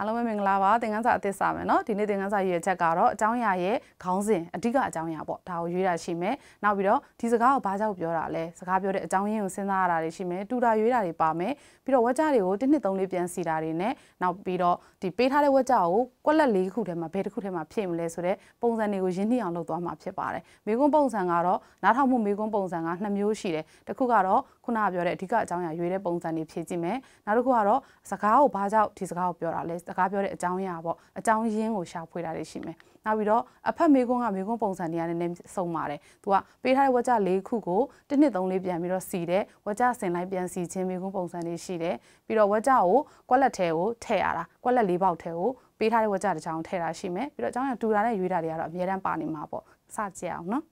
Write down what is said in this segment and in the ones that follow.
ားလုံးပဲမင်္ဂလာပါသင်ခန်းစာအသစ်စာမယ်เนาะဒီနေ့သင်ခန်းစာရွေးချက်ကတော့အကြောင်းအရာရဲ့ခေါင်းစဉ်အဓိကအကြောင်းအရာပေါ့ဒါကိုရွေးတာရှိမယ်နောက်ပြီးတော့ဒီစကားကိုဘာကြောင့်ပြောတာလဲစကားပြောတဲ့အကြောင်းရင်းကိုစဉ်းစားရတာတွေရှိမယ်တူတာရွေးတာတွေပါမယ်ပြီးတော့ဝက်ကြတွေကိုတစ်နှစ်သုံးလေးပြန်စီတာတွေနဲ့နောက်ပြီးတော့ဒီပေးထားတဲ့ဝက်ကြကိုကွက်လက်လေးခုထဲမှာဘယ်တစ်ခုထဲမှာဖြည့်မလဲဆိုတော့ပုံစံတွေကိုရင်းနှီးအောင်လုပ်သွားမှာဖြစ်ပါတယ်မိကွန်းပုံစံကတော့နားထောင်မှုမိကွန်းပုံစံက2မျိုးရှိတယ်တစ်ခုကတော့ခုနကပြောတဲ့အဓိကအကြောင်းအရာရွေးတဲ့ပုံစံတွေဖြည့်ကြည့်မယ်နောက်တစ်ခုကတော့စကားကိုဘာကြောင့်ဒီစကားကိုပြောတာလဲစကားပြောတဲ့အကြောင်းအရာပေါ့အကြောင်းရင်းကိုရှာဖွေတာတွေရှိမယ်နောက်ပြီးတော့အဖက်မေကွန်းကမေကွန်းပုံစံတွေကလည်းနည်းစုံပါတယ်သူကပေးထားတဲ့ဝါကျ၄ခုကိုတစ်နှစ်သုံးလေးပြန်ပြီးတော့စီတယ်ဝါကျဆင်လိုက်ပြန်စီခြင်းမေကွန်းပုံစံတွေရှိတယ်ပြီးတော့ဝါကျကိုကွက်လက်ထဲကိုထည့်ရတာကွက်လက်၄ပေါက်ထဲကိုပေးထားတဲ့ဝါကျတစ်ချောင်းထည့်တာရှိမယ်ပြီးတော့အကြောင်းအရာတူတာနဲ့ရွေးတာတွေကတော့အများတန်းပါနေမှာပေါ့စကြအောင်နော်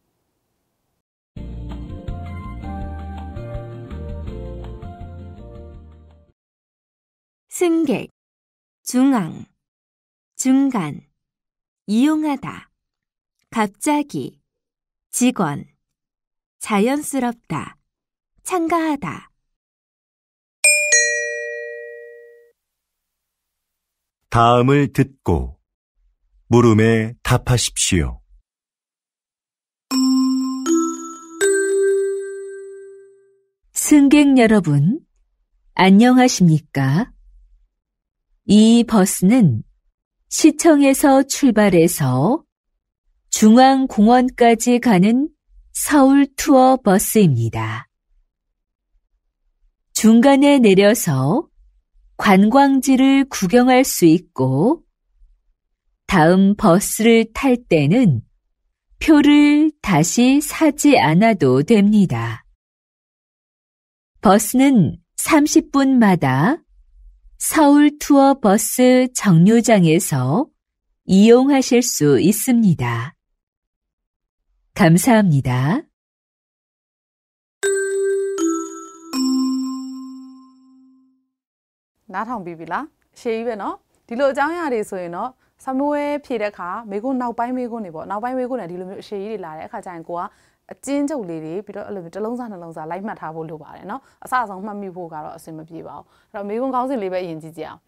승객 중앙, 중간, 이용하다, 갑자기, 직원, 자연스럽다, 참가하다. 다음을 듣고 물음에 답하십시오. 승객 여러분, 안녕하십니까? 이 버스는 시청에서 출발해서 중앙공원까지 가는 서울 투어 버스입니다. 중간에 내려서 관광지를 구경할 수 있고 다음 버스를 탈 때는 표를 다시 사지 않아도 됩니다. 버스는 30분마다 서울 투어 버스 정류장에서 이용하실 수 있습니다. 감사합니다. 나타옹 비비라. 쉐이베 너. ဒီလိုအကြောင်းအရာတွေဆိုရင်တော့ဆမွေးဖြည့်တဲ့အခါမိကုနောက်ပိုင်းမိကုနေပေါ့နောက်ပိုင်းမိကုနဲ့ဒီလိုမျိုးအရှိကြီးတွေလာတဲ့အခါကျရင်ကိုကအကျဉ်းချုပ်လေးတွေပြီးတော့အဲ့လိုမျိုးတစ်လုံးစားနှလုံးစားလိုက်မှတ်ထားဖို့လိုပါတယ်เนาะအစအဆုံးမှတ်မိဖို့ကတော့အဆင်မပြေပါဘူးအဲ့တော့မိကုံကောင်းစဉ်လေးပဲအရင်ကြည့်ကြအောင်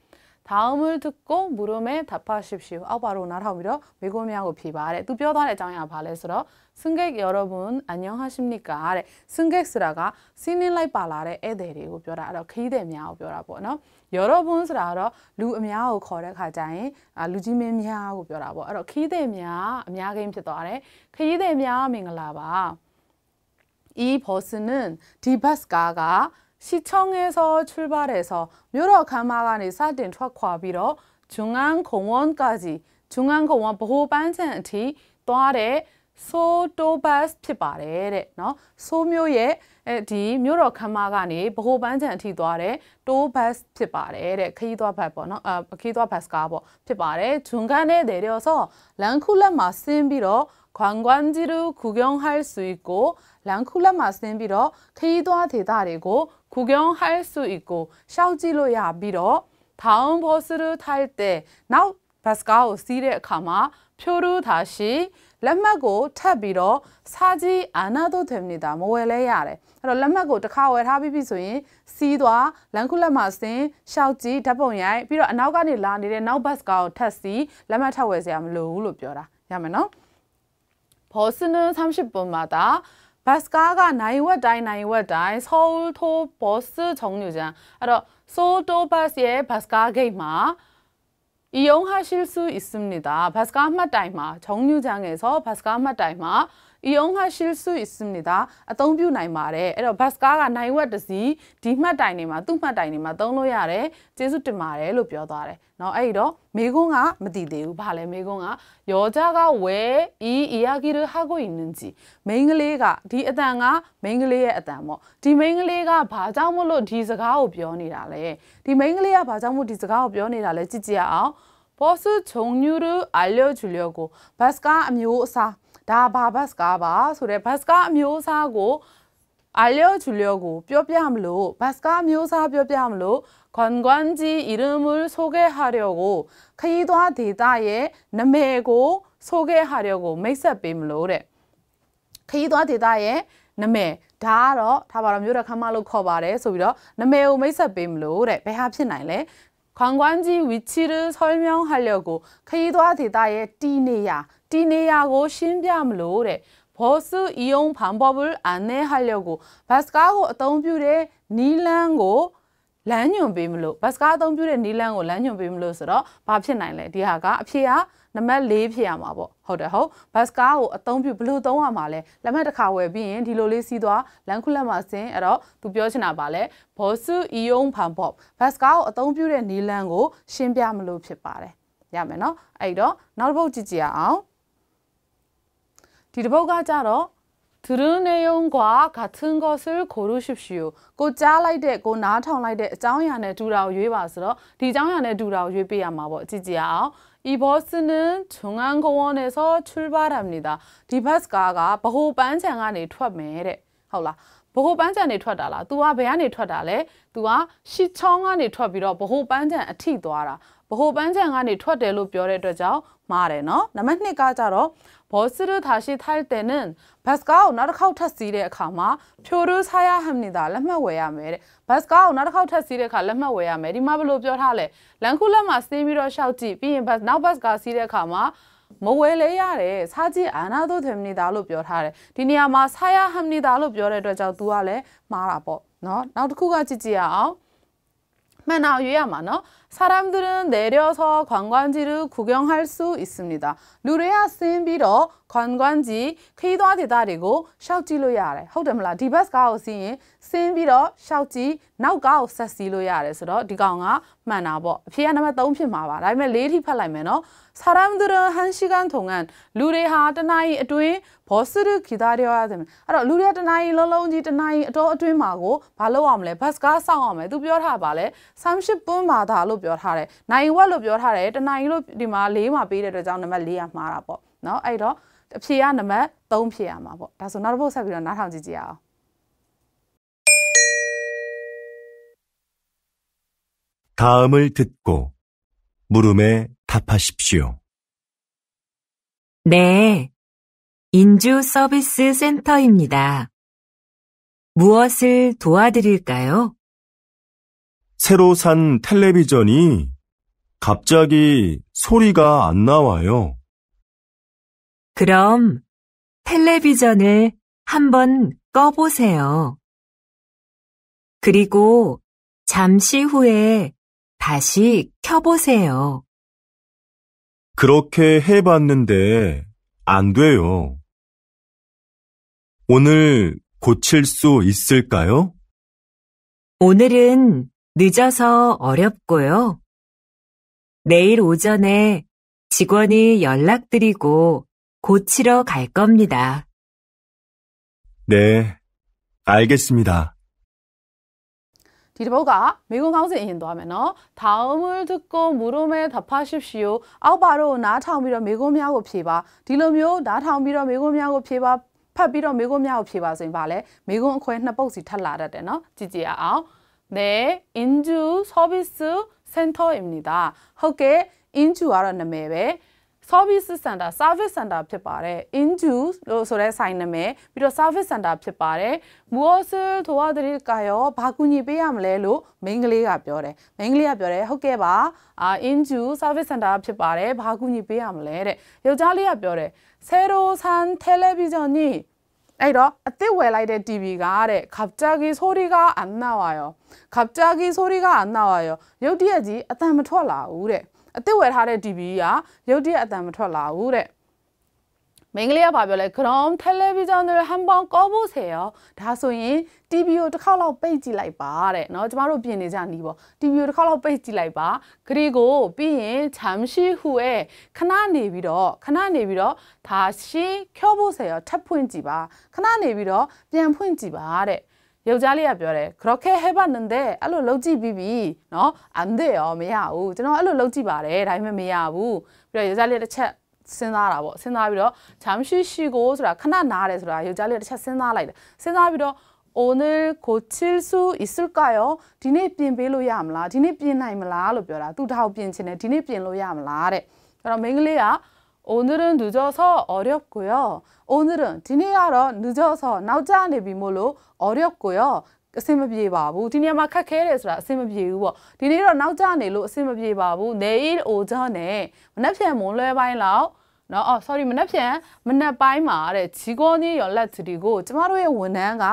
다음을듣고물음에답하십시 오. 아바로나라오미로미고미하고비바 래. 또뼈다래장야발레스러승객여러분안녕하십니 까? 아래승객스라가신인라이발라래애들이고뼈라알아기대미하고뼈라보 너. 여러분스라알아루미하고거래가자인아루지메미하고뼈라 보. 알아기대미야미야게임피도아래기대미야밍글라 바. 이버스는디바스가가시청에서출발해서묘러카마간이사딘촥화비로중앙공원까지중앙공원보호반센티또아래소도바스ဖြစ်ပါတယ်တဲ့เนาะဆိုးမျိုးရဲ့အဲဒီမြို့တော်ခမ်းမကနေဗဟိုပန်းချံအထိသွားတယ်တိုးဘတ်ဖြစ်ပါတယ်တဲ့ခီးသွားဘတ်ပေါ့เนาะအခီးသွားဘတ်စကားပေါ့ဖြစ်ပါတယ်ဂျွန်ကန်နဲ့တယ်ရောဆိုလန်ခုလက်မှာဆင်းပြီးတော့관광지를구경할수있고랑쿨라마센비로케이도아대다리고구경할수있고샤오지로야비로다음버스를탈때나우바스카오시레카마표를다시렛마고탭비로사지않아도됩니 다. 모엘레야 레. 그럼렛마고다카웨하비비ဆိုရင်စီးသွား란쿨렛마ဆင်샤오지ဓာတ်ပုံရိုက်ပြီးတော့အနောက်ကနေလာနေတဲ့နောက်ဘတ်ကားကိုထပ်စီလက်မှတ်ထပ်ဝယ်စရာမလိုဘူးလို့ပြောတာရမယ်နော်버스는30분마다 바스카가 나이와 다이 나이와 다이 서울 토 버스 정류장. 알아 서울 도 버스의 바스카 게이마 이용하실 수 있습니다. 바스카 마 다이마 정류장에서 바스카 마 다이마 이용하실수있습니다အသုံးပြုနိုင်ပါတယ်အဲ့တော့ဘတ်စကားကနိုင်ဝက်တစ်စီးဒီမှတ်တိုင်တွေမှာသူ့မှတ်တိုင်တွေမှာသုံးလို့ရတယ်ကျေးဇူးတင်ပါတယ်လို့ပြောသွားတယ်နော်အဲ့ဒီတော့မေကွန်းကမတည်သေးဘူးဗာလဲမေကွန်းကယောက်ျားကဝဲဤအီယာဂီရဟာကိုင်းနင်းကြီးမိန်းကလေးကဒီအတန်ကမိန်းကလေးရဲ့အတန်ပေါ့ဒီမိန်းကလေးကဘာကြောင့်မလို့ဒီစကားကိုပြောနေတာလဲဒီမိန်းကလေးကဘာကြောင့်မို့ဒီစကားကိုပြောနေတာလဲကြည့်ကြရအောင်ဘောဆူချုံညူရူအလောချူလျောကိုဘတ်စကားအမျိုးအစားဒါဘာဘတ်ကားပါဆိုတော့ဘတ်ကားအမျိုးအစားကိုအလျောချူလျောကိုပြောပြမလို့ဘတ်ကားအမျိုးအစားပြောပြမလို့ခွန်ကွန်ဂျီအီရမူဆိုခဲ့ဟာရောကိုခရီးသွားဒေတာရဲ့နမည်ကိုဆိုခဲ့ဟာရောကိုမိတ်ဆက်ပေးမလို့တဲ့ခရီးသွားဒေတာရဲ့နမည်ဒါကတော့ထားပါတော့မြို့ရခမလို့ခေါ်ပါတယ်ဆိုပြီးတော့နမည်ကိုမိတ်ဆက်ပေးမလို့တဲ့ဘယ်ဟာဖြစ်နိုင်လဲ관광지위치를설명하려고그이도와대다의띠네야ဒီနေရာကို ရှင်းပြမလို့တဲ့ဘောစုအီယုံဖန်ဘောဘလ်အနေဟာလျောကိုဘတ်စကားကိုအသုံးပြုတဲ့နီလန်းကိုလမ်းညွန်ပေးမလို့ဘတ်စကားအသုံးပြုတဲ့နီလန်းကိုလမ်းညွန်ပေးမလို့ဆိုတော့ဘာဖြစ်နိုင်လဲဒီဟာကအဖြေကနံပါတ်၄ဖြစ်ရမှာပေါ့ဟုတ်တယ်ဟုတ်ဘတ်စကားကိုအသုံးပြုဘလို့သုံးရမှာလဲလက်မှတ်တစ်ခါဝယ်ပြီးရင်ဒီလိုလေးစီးသွားလမ်းခုလက်မှာဆင်းအဲ့တော့သူပြောချင်တာပါလဲဘောစုအီယုံဖန်ဘောဘတ်စကားကိုအသုံးပြုတဲ့နီလန်းကိုရှင်းပြမလို့ဖြစ်ပါတယ်ရမယ်နော်အဲ့တော့နောက်တစ်ပုတ်ကြည့်ကြအောင်ဒီတစ်ပုဒ်ကကြတော့들은내용과같은것을고르십시 오. ကိုကြားလိုက်တဲ့ကိုနားထောင်လိုက်တဲ့အကြောင်းအရာနဲ့တူတာကိုရွေးပါဆိုတော့ဒီအကြောင်းအရာနဲ့တူတာကိုရွေးပေးရမှာပေါ့ကြည့်ကြအောင်이버스는중앙공원에서출발합니 다. 디바스카가보호반장안에퇴매 래. 하울 라. ဘိုဟိုပန်းချန်နေထွက်တာလား။ तू ကဘယ်ကနေထွက်တာလဲ။ तू ကရှီချောင်းကနေထွက်ပြီးတော့ဘိုဟိုပန်းချန်အထိသွားတာ။ဗဟိုပန်းချံကနေထွက်တယ်လို့ပြောတဲ့အတွက်ကြောင့်မှားတယ်နော်နံပါတ်2ကကြတော့ဘောစရုသာရှိထိုက်တဲ့နဘတ်စကာကိုနောက်တစ်ခေါက်ထပ်စီးတဲ့အခါမှာဖြိုရူဆာယာဟမ်နေတာလက်မှတ်ဝယ်ရမယ်တဲ့ဘတ်စကာကိုနောက်တစ်ခေါက်ထပ်စီးတဲ့အခါလက်မှတ်ဝယ်ရမယ်ဒီမှာဘယ်လိုပြောထားလဲလန်ခုလက်မှာစီးပြီးတော့ရှောက်ကြည့်ပြီးရင်ဘတ်နောက်ဘတ်စကာစီးတဲ့အခါမှာမဝယ်လဲရတယ်စားကြည့်အာနာတို့ထမနေတာလို့ပြောထားတယ်ဒီနေရာမှာဆာယာဟမ်နေတာလို့ပြောတဲ့အတွက်ကြောင့် तू ကလည်းမှားတာပေါ့နော်နောက်တစ်ခုကကြည့်ကြည့်ရအောင်မှန်တာရွေးရမှာနော် 사람들은 내려서 관광지를 구경할 수 있습니다. 루레아 센비러 ခွန်ကွန်ကြီးခီးသွားဒေသတွေကိုရှောက်ကြည့်လို့ရတယ်ဟုတ်တယ်မလားဒီဘတ်ကားကိုစီးရင်ဆင်းပြီးတော့ရှောက်ကြည့်နောက်ကားကိုဆက်စီးလို့ရတယ်ဆိုတော့ဒီကောင်ကမှန်တာပေါ့အဖြေကနံပါတ်3ဖြစ်မှာပါဒါပေမဲ့၄ထိဖတ်လိုက်မယ်နော်ဆာရမ်ဒရဟန်ရှိကန်ထုံငန်လူတွေဟာတနအီအတွင်းဘောစရုခီသားရောရတယ်အဲ့တော့လူတွေကတနအီလုံးလုံးကြီးတနအီအတော်အတွင်းမှာကိုမလုပ်အောင်လဲဘတ်ကားစောင့်အောင်မယ်သူပြောထားပါလဲဆမ်ရှစ်ပွန်းမာတာလို့ပြောထားတယ်နိုင်ဝက်လို့ပြောထားတယ်တနအီလို့ဒီမှာ၄မှာပေးတဲ့အတွက်ကြောင့်နံပါတ်၄ကမှားတာပေါ့နော်အဲ့တော့ ဖြေကနံပါတ်3ဖြေရမှာပေါ့ဒါဆိုနောက်တစ်ပုတ်ဆက်ပြီးတော့နားထောင်ကြည့်ကြရအောင် 다음을 듣고 물음에 답하십시오. 네. 인주 서비스 센터입니다. 무엇을 도와드릴까요? 새로 산 텔레비전이 갑자기 소리가 안 나와요. 그럼 텔레비전을 한번 꺼보세요. 그리고 잠시 후에 다시 켜보세요. 그렇게 해봤는데 안 돼요. 오늘 고칠 수 있을까요? 오늘은 늦어서 어렵고요. 내일 오전에 직원이 연락드리고 고치러 갈 겁니다. 네, 알겠습니다. 뒤집어가 미국 강세 인도하면 다음을 듣고 물음에 답하십시오. 아 바로 나타오미로 미국미하고 피바. 딜로미 나타오미로 미국미하고 피바. ဖတ်ပြီးတော့မိကုန်းများကိုဖြေပါ네 인주 서비스 센터입니다ဟု인주ကတော့ service center service center ဖြစ်ပါတယ် induce လို့ဆိုတဲ့ဆိုင်နာမည်ပြီးတော့ service center ဖြစ်ပါတယ် muosil ထွားတဲ့ကရောဘာကူညီပေးရမလဲလို့မိန်းကလေးကပြောတယ်မိန်းကလေးကပြောတယ်ဟုတ်ကဲ့ပါအာ induce service center ဖြစ်ပါတယ်ဘာကူညီပေးရမလဲတဲ့ယောက်ျားလေးကပြောတယ် zero san television ညအဲ့တော့အစ်စ်ဝယ်လိုက်တဲ့ TV ကတဲ့ခပ်တာဂီဆိုရီကအနာဝါရောခပ်တာဂီဆိုရီကအနာဝါရောရုတ်တရက်ကြီးအတန်မထွက်လာဘူးတဲ့အစ်စ်ဝယ်ထားတဲ့ TV ကရုတ်တရက်အတန်မထွက်လာဘူးတဲ့မင်္ဂလေးကပြောလဲ ground television တွေဟန်ပေါင်းကောဖို့ဆယ်ရောဒါဆိုရင် TV ကိုတစ်ခေါက်လောက်ပိတ်ကြည့်လိုက်ပါတဲ့เนาะကျမတို့ပြင်နေကြနီးပေါ့ TV ကိုတစ်ခေါက်လောက်ပိတ်ကြည့်လိုက်ပါဂရီကိုပြီးရင်ချမ်ရှိဟူရဲ့ခဏနေပြီးတော့ခဏနေပြီးတော့ဒါရှိခေါဖို့ဆယ်ရောထပ်ဖွင့်ကြည့်ပါခဏနေပြီးတော့ပြန်ဖွင့်ကြည့်ပါတဲ့ယောက်ျားလေးကပြောတယ်ခရော့ခဲဟဲဘနန်တဲ့အဲ့လိုလှုပ်ကြည့်ပြီးပြီနော်အန်တဲ့ရောမရဘူးကျွန်တော်အဲ့လိုလှုပ်ကြည့်ပါတယ်ဒါပေမဲ့မရဘူးပြီးတော့ယောက်ျားလေးတစ်ချက်စဉ်းစားတာပေါ့စဉ်းစားပြီးတော့ချမ်ရှိရှိကိုဆိုတာခဏနားတယ်ဆိုတာယောက်ျားလေးတစ်ချက်စဉ်းစားလိုက်တယ်စဉ်းစားပြီးတော့오늘고칠수있을까 요? 디네빈벨로야암 라. 디네빈나임라လို့ပြောတာ။သူထောက်ပြင်ချင်တယ်။ဒီနေ့ပြင်လို့ရမလားတဲ့။အဲ့တော့မိန်းကလေးက오늘은늦어서어렵고 요. 오늘은디니아러늦어서나오자니비몰로어렵고 요. အဆင်မပြေပါဘူးဒီနေရာမှာခက်ခဲတယ်ဆိုတာအဆင်မပြေဘူးပေါ့ဒီနေ့တော့နောက်ကျနေလို့အဆင်မပြေပါဘူးနေအိုကြနဲ့မနှက်ဖြန်မွန်လွဲပိုင်းလောက်နော်အော် sorry မနှက်ဖြန်မနှက်ပိုင်းမှာတဲ့ဂျီကောကြီးရော်လက်ချီတီကိုကျမတို့ရဲ့ဝန်ထမ်းက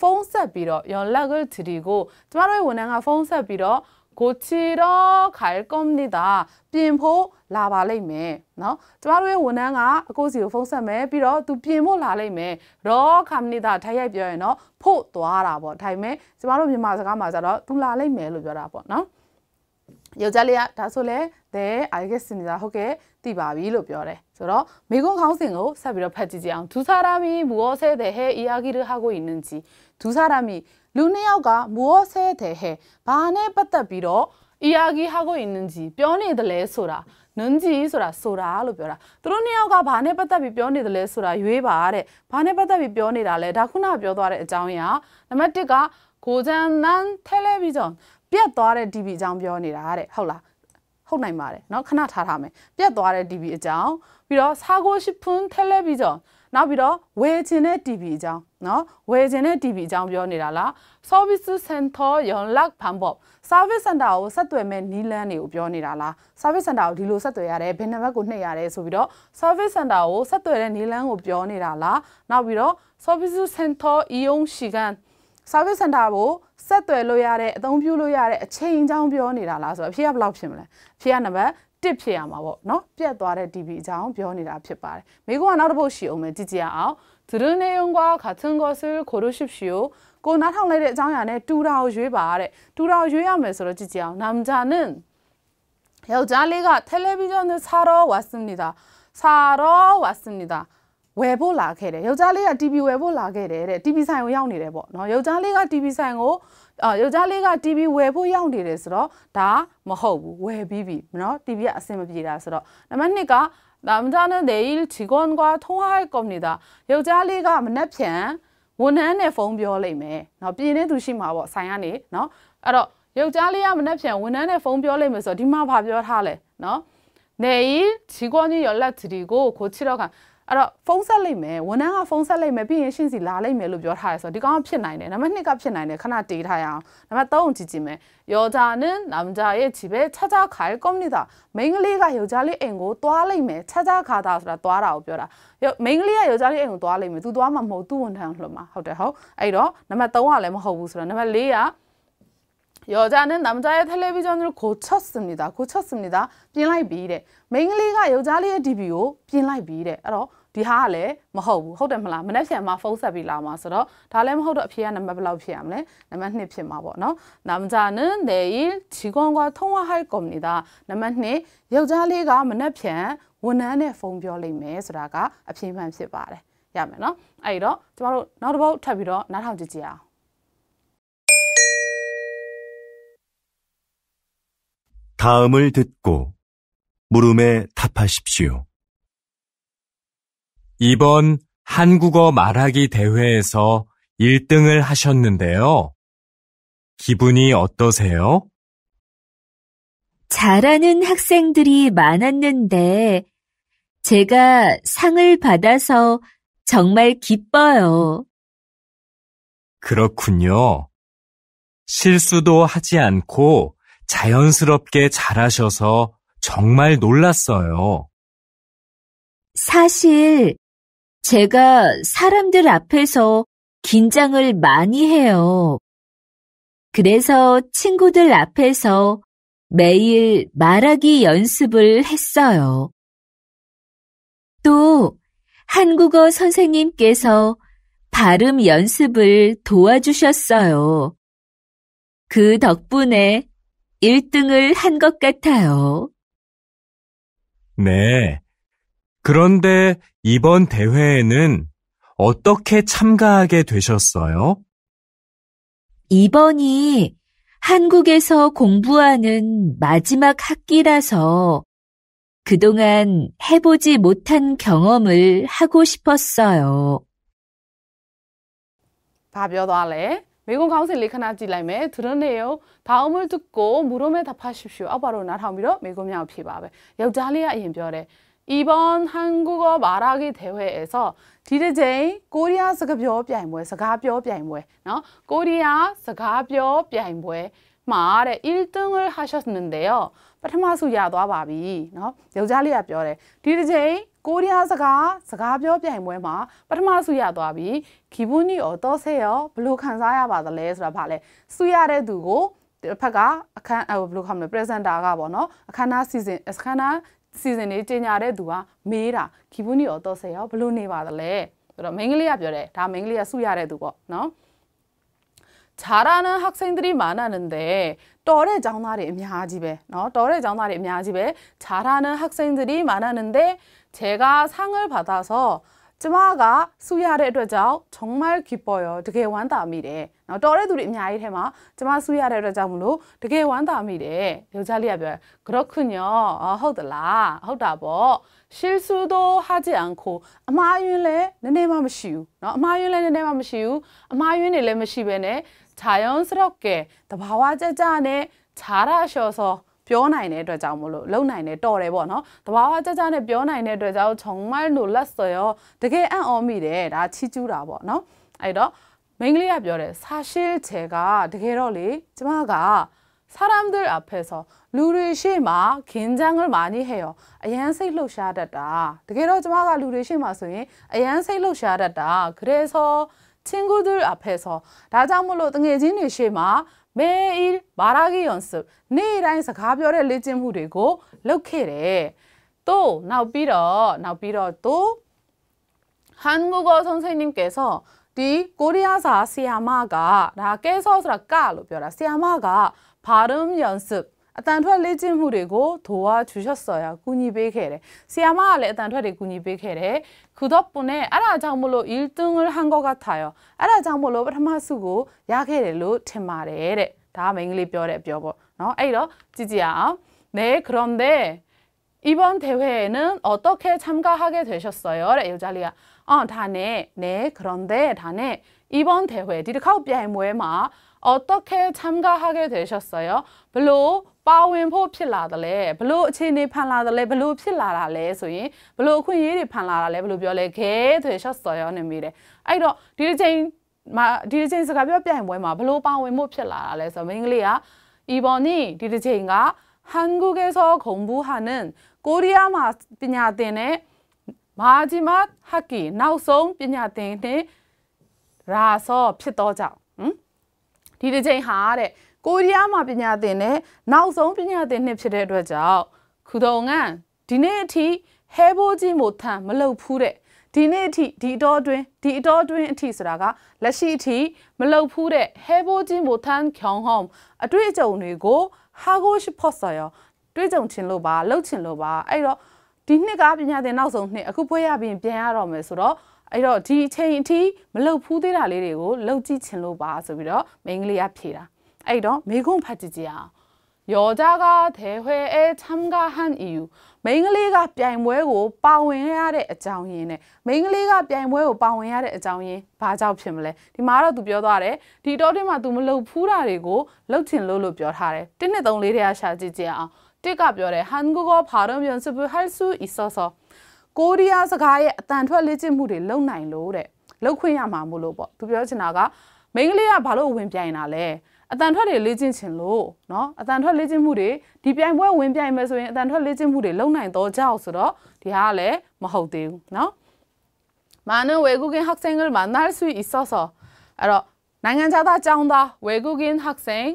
ဖုန်းဆက်ပြီးတော့ရော်လက်ချီတီကိုကျမတို့ရဲ့ဝန်ထမ်းကဖုန်းဆက်ပြီးတော့고치러갈겁니 다. 빈포라바레이 메. 너? 저바로의원앙아고시로펑섬에비러두빈포라레이 메. 러갑니 다. 다이아벼에 너. 포또하라 뭐. 다음에저바로မြန်မာစကားမှာကျတော့သူလာလိမ့်မယ်လို့ပြောတာပေါ့နော်။ယောက်ျားလေးကဒါဆိုလဲ there i get sinida ဟုတ်ကဲ့တည်ပါပြီလို့ပြောတယ်။ဆိုတော့မိကုန်းခေါင်းစဉ်ကိုဆက်ပြီးတော့ဖတ်ကြည့်ကြအောင်။ဒူစာရာမီဘူောဆဲတဲ့ဟဲအီယာဂီရဟာကိုယင်းနန်ချီ။ဒူစာရာမီလူနှစ်ယောက်ကမိုးဆဲတယ်ဟဲ့ဘာနဲ့ပတ်သက်ပြီးတော့အီယာဂီဟာကိုအင်းကြီးပြောနေတယ်လဲဆိုတာနန်းကြီးဆိုတာဆိုတာလို့ပြောတာသူတို့နှစ်ယောက်ကဘာနဲ့ပတ်သက်ပြီးပြောနေတယ်လဲဆိုတာရွေးပါတဲ့ဘာနဲ့ပတ်သက်ပြီးပြောနေတာလဲဒါခုနပြောသွားတဲ့အကြောင်းအရာနံပါတ်1ကကိုဂျန်မန်တယ်လီဗီဇွန်ပြတ်သွားတဲ့ TV အကြောင်းပြောနေတာတဲ့ဟုတ်လားဟုတ်နိုင်ပါတယ်เนาะခဏထားထားမယ်ပြတ်သွားတဲ့ TV အကြောင်းပြီးတော့စာကိုရှိဖွန်းတယ်လီဗီဇွန်နောက်ပြီးတော့ဝယ်ချင်တဲ့ TV အကြောင်းနော်ဝယ်ခြင်းနဲ့ TV အကြောင်းပြောနေတာလား service center ရောင်လက်ဖန်ပေါ့ service center ကိုဆက်သွယ်မဲ့နီးလန်းတွေကိုပြောနေတာလား service center ကိုဒီလိုဆက်သွယ်ရတယ်ဘယ်နံပါတ်ကိုနှိပ်ရတယ်ဆိုပြီးတော့ service center ကိုဆက်သွယ်တဲ့နီးလန်းကိုပြောနေတာလားနောက်ပြီးတော့ service center အီယုံရှီကန် service center ကိုဆက်သွယ်လို့ရတဲ့အသုံးပြုလို့ရတဲ့အချိန်အကြောင်းပြောနေတာလားဆိုတော့အဖြေကဘယ်လောက်ဖြစ်မလဲအဖြေကနံပါတ်တစ်ဖြစ်ရမှာပေါ့နော်ပြတ်သွားတဲ့ DB အကြောင်းပြောနေတာဖြစ်ပါတယ်မိကောကနောက်တစ်ပုတ်ရှိအောင်မယ်ကြည့်ကြရအောင်ဒရုနေယုံကခါသင်္ဂောဆူခိုရိုရှစ်ရှိယိုကိုနားထောင်လိုက်တဲ့အကြောင်းအရာနဲ့တူတာကိုရွေးပါတဲ့တူတာကိုရွေးရမယ်ဆိုတော့ကြည့်ကြအောင်နမ်ဂျာနင်ယောက်ျားလေးကတယ်လီဗီဇွန်နဲ့ဆာရောဝါစမ်နေတာဆာရောဝါစမ်နေတာဝယ်ဖို့လာခဲ့တယ်ယောက်ျားလေးက TV ဝယ်ဖို့လာခဲ့တယ်တဲ့ TV ဆိုင်ကိုရောက်နေတယ်ပေါ့နော်ယောက်ျားလေးက TV ဆိုင်ကိုယောက်ျားလေးက TV ဝယ်ဖို့ရောက်နေတယ်ဆိုတော့ဒါမဟုတ်ဘူးဝယ်ပြီးပြီเนาะ TV ကအဆင်မပြေတာဆိုတော့နံပါတ်1က남자는내일직원과통화할겁니다ယောက်ျားလေးကမနှက်ဖြန်ဝန်ထမ်းနဲ့ဖုန်းပြောလိုက်မယ်เนาะပြင်းတဲ့သူရှိမှာပေါ့ဆိုင်ကနေเนาะအဲ့တော့ယောက်ျားလေးကမနှက်ဖြန်ဝန်ထမ်းနဲ့ဖုန်းပြောလိုက်မယ်ဆိုတော့ဒီမှာဗာပြောထားလဲเนาะ내일직원이연락드리고고치러가အဲ့တော့ဖုန်းဆက်လိုက်မယ်ဝန်ထမ်းကဖုန်းဆက်လိုက်မယ်ပြီးရင်ရှင်းစီလာလိုက်မယ်လို့ပြောထားရဆိုတော့ဒီကောင်ဖြစ်နိုင်တယ်နံပါတ်2ကဖြစ်နိုင်တယ်ခဏတေးထားရအောင်နံပါတ်3ကိုကြည့်ကြည့်မယ်ယောက်ျားနဲ့နမ်ဂျာရဲ့ချီပဲခြားခြားခါရဲ့ကွန်မြူနတီမိန်းကလေးကယောက်ျားလေးအိမ်ကိုသွားလိုက်မယ်ခြားခြားခါတာဆိုတာသွားတာကိုပြောတာမိန်းကလေးကယောက်ျားလေးအိမ်ကိုသွားလိုက်မယ်သူသွားမှာမဟုတ်သူ့ဝန်ထမ်းလှုပ်မှာဟုတ်တယ်ဟုတ်အဲ့တော့နံပါတ်3ကလည်းမဟုတ်ဘူးဆိုတော့နံပါတ်4က여자는남자의텔레비전을고쳤습니 다. 고쳤습니 다. 빈라이비 래. 맹글리가여자리의 DBO 빈라이비 래. 알 아? ဒီဟာကလည်းမဟုတ်ဘူးဟုတ်တယ်မလားမနေ့ပြန်မှဖုန်းဆက်ပြီးလာမှာဆိုတော့ဒါလည်းမဟုတ်တော့အဖြေကနံပါတ်ဘယ်လောက်ဖြစ်ရမလဲနံပါတ်2ဖြစ်မှာပေါ့နော်နမ်ဂျာနန်ဒေယီချီကွန်ကွာထုံးဝဟိုက်ကွန်နီဒါနံပါတ်2ယောက်ျားလေးကမနေ့ပြန်ဝန်ထမ်းနဲ့ဖုန်းပြောလိမ့်မယ်ဆိုတာကအဖြေမှန်ဖြစ်ပါတယ်ရမယ်နော်အဲ့တော့ကျမတို့နောက်တစ်ပုတ်ထပ်ပြီးတော့နားထောင်ကြည့်ကြအောင် 다음을 듣고 물음에 답하십시오. 이번 한국어 말하기 대회에서 1등을 하셨는데요. 기분이 어떠세요? 잘하는 학생들이 많았는데 제가 상을 받아서 정말 기뻐요. 그렇군요. 실수도 하지 않고 자연스럽게 잘하셔서 정말 놀랐어요. 사실 제가 사람들 앞에서 긴장을 많이 해요. 그래서 친구들 앞에서 매일 말하기 연습을 했어요. 또 한국어 선생님께서 발음 연습을 도와주셨어요. 그 덕분에 1등을 한 것 같아요. 네. 그런데 이번 대회에는 어떻게 참가하게 되셨어요? 이번이 한국에서 공부하는 마지막 학기라서 그동안 해보지 못한 경험을 하고 싶었어요. 밥몇 알에? 매건 가운데 레카나 지라임에 드러내요. 다음을 듣고 물음에 답하십시오. 아바로 나라오미로 매건양 피바베. 여자리아 인별에 이번 한국어 말하기 대회에서 디제이 코리아 스가벼 뼈이모에 스가벼 뼈이모에 어? 코리아 스가벼 뼈이모에 말에 1등을 하셨는데요. ပထမဆုရသွားပါပြီเนาะယောက်ျားလေးကပြောတယ်ဒီတစ်ချိန်ကိုရီးယားစကားစကားပြောပြိုင်ပွဲမှာပထမဆုရသွားပြီခီဘွန်းနီရောတော့ဆဲရောဘလို့ခံစားရပါသလဲဆိုတာဗာလဲဆုရတဲ့သူကိုတစ်ဖက်ကအခန်းဘလို့ခေါ်မလဲ presenter ကပေါ့နော်အခမ်းအနား season အခမ်းအနား season လေးကြီးညာတဲ့သူကမေးတာခီဘွန်းနီရောတော့ဆဲရောဘလို့နေပါသလဲဆိုတော့မင်းကလေးကပြောတယ်ဒါမင်းကလေးကဆုရတဲ့သူပေါ့နော်잘하는학생들이많았는데တော်တဲ့ចောင်းသားတွေအများကြီးပဲเนาะတော်တဲ့ចောင်းသားတွေအများကြီးပဲခြားထားတဲ့ဟက်စိန်စရီမာနနန်တဲ့ခြေကဆန်းငယ်ဖာတာဆိုကျမကဆူရတဲ့အတွက်ကြောင့်ဂျုံမိုက်ကီပေါ်ရောတကယ်ဝမ်းသာမိတယ်။နော်တော်တဲ့သူတွေအများကြီးထဲမှာကျမဆူရတဲ့အတွက်ကြောင့်မလို့တကယ်ဝမ်းသာမိတယ်။ယောက်ျားလေးကပြောဂရော့ခွညောဟုတ်သလားဟုတ်တာပေါ့။ရှီဆူတို့ဟာဂျီအန်ခိုအမားယွင်းလည်းနည်းနည်းမှမရှိဘူး။နော်အမားယွင်းလည်းနည်းနည်းမှမရှိဘူး။အမားယွင်းတွေလည်းမရှိဘဲနဲ့자연스럽게တဘာဝကြကြနဲ့ခြားရလျှော်စောပြောနိုင်တဲ့အတွက်ကြောင့်မလို့လုံနိုင်တယ်တော်တယ်ပေါ့နော်တဘာဝကြကြနဲ့ပြောနိုင်တဲ့အတွက်ကြောင့်ခြုံမိုင်းလို့လက်စော်ရောတကယ်အံ့ဩမိတယ်ဒါချီးကျူးတာပေါ့နော်အဲ့တော့မိန်းကလေးကပြောတယ်ဆာရှေချေကတကယ်တော့လေကျမက사람들앞에서လူတွေရှေ့မှာခင်ကြမ်းကမာနီဟဲ့ရောအရန်စိတ်လှုပ်ရှားတတ်တာတကယ်တော့ကျမကလူတွေရှေ့မှာဆိုရင်အရန်စိတ်လှုပ်ရှားတတ်တာခရဲဆို 친구들 앞에서 라장물로 등해진의 시마 매일 말하기 연습 내일에서 안 가별의 리즘 후리고 럭키게래또 나비러 나비러 또 한국어 선생님께서 디꼬리아사 시아마가 라께서 라까로 벼라 시아마가 발음 연습 အတန်ထွက်လေ့ကျင့်မှုတွေကိုဒေါ်ဝါဂျူရှော့ဆော်ယာကူညီပေးခဲ့တယ်ဆီယာမာကလည်းအတန်ထွက်တွေကူညီပေးခ Iltung Hangok ကထားရောအဲ့ဒါကြောင့်မလို့ပထမဆုကိုရခဲ့တယ်လို့ထင်ပါတယ်တဲ့ဒါကမိန်းကလေးပြောတဲ့အပြော 이번 대회에는 어떻게 참가하게 되셨어요? 여자리가 어, 다네. 네, 그런데 다네. 이번 대회 디르카우 비아이모에마 어떻게참가하게되셨어 요? 블로ပါဝင်ဖို့ဖြစ်လာတယ်လေဘလို့အခြေအနေဖန်လာတယ်လေဘလို့ဖြစ်လာတာလဲဆိုရင်ဘလို့အခွင့်အရေးတွေဖန်လာတာလဲဘလို့ပြောလဲခဲထွေ short story နေမိတယ်အဲ့တော့ဒီတစ်ချိန်မှာဒီတစ်ချိန်စကားပြောပြိုင်ပွဲမှာဘလို့ပါဝင်ဖို့ဖြစ်လာတာလဲဆိုတော့မင်္ဂလိက이번이ဒီတစ်ချိန်ကဟန်ဂူကဲဆောဂုံဘူဟာနန်ကိုရီးယားမှာပညာသင်တဲ့မာဂျီမတ်ဟက်ကီနောက်ဆုံးပညာသင်တဲ့ရာဆောဖြစ်တော့ကြောင့်ဟမ်ဒီတစ်ချိန်ဟာတဲ့ကိုရီးယားမှာပညာသင်တဲ့နောက်ဆုံးပညာသင်နှစ်ဖြစ်တဲ့အတွက်ကြောင့်ခုတော်ငန်းဒီနေ့အထိဟဲဘိုးကြီးမို့ထန်မလုပ်ဘူးတဲ့ဒီနေ့အထိဒီအတော်အတွင်းဒီအတော်အတွင်းအထိဆိုတာကလက်ရှိအထိမလုပ်ဘူးတဲ့ဟဲဘိုးကြီးမို့ထန်ခေါင်ဟ ோம் အတွေ့အကြုံတွေကိုဟာဂိုရှ်ဖော့ဆာယောတွေ့ကြုံချင်လို့ပါလှုပ်ချင်လို့ပါအဲ့တော့ဒီနှစ်ကပညာသင်နောက်ဆုံးနှစ်အခုပွဲရပြီးပြန်ရတော့မယ်ဆိုတော့အဲ့တော့ဒီအချိန်အထိမလှုပ်ဖူးသေးတာလေးတွေကိုလှုပ်ကြည့်ချင်လို့ပါဆိုပြီးတော့မိန်းကလေးကဖြေတာအဲ့တော့မိခွန်းဖတ်ကြည့်ကြအောင်ယောက်ျားကဒေဟွေအဲချမ်ကဟန်အီယူမိန်းကလေးကပြိုင်ပွဲကိုပါဝင်ရတဲ့အကြောင်းရင်းနဲ့မိန်းကလေးကပြိုင်ပွဲကိုပါဝင်ရတဲ့အကြောင်းရင်းဘာကြောင့်ဖြစ်မလဲဒီမှာတော့သူပြောသွားတယ်ဒီတော့တင်းမှာ तू မလှုပ်ဖူးတာတွေကိုလှုပ်ချင်လို့လို့ပြောထားတယ်1နဲ့3လေးတည်းကရှာကြည့်ကြအောင်တစ်ကပြောတယ်ဟန်ဂူကောဖာရုံယွန်စဘူဟဲဆူအီဆောဆောကိုရီးယားစကားရဲ့အတန်ထွက်လေ့ကျင့်မှုတွေလုပ်နိုင်လို့တဲ့လုပ်ခွင့်ရမှာမို့လို့ပေါ့သူပြောချင်တာကမိန်းကလေးကဘာလို့ဝင်ပြိုင်တာလဲအတန်ထွက်တွေလေ့ကျင့်ချင်လို့เนาะအတန်ထွက်လေ့ကျင့်မှုတွေဒီပြိုင်ပွဲဝင်ပြိုင်မယ်ဆိုရင်အတန်ထွက်လေ့ကျင့်မှုတွေလုပ်နိုင်တော့ကြောက်ဆိုတော့ဒီဟာကလည်းမဟုတ်သေးဘူးเนาะမာနဝေကုကင်ဟက်ဆင်ဂယ်မာနာဆွီအစ်ဆောဆောအဲ့တော့နိုင်ငံခြားသားចောင်းသားဝေကုကင်ဟက်ဆင်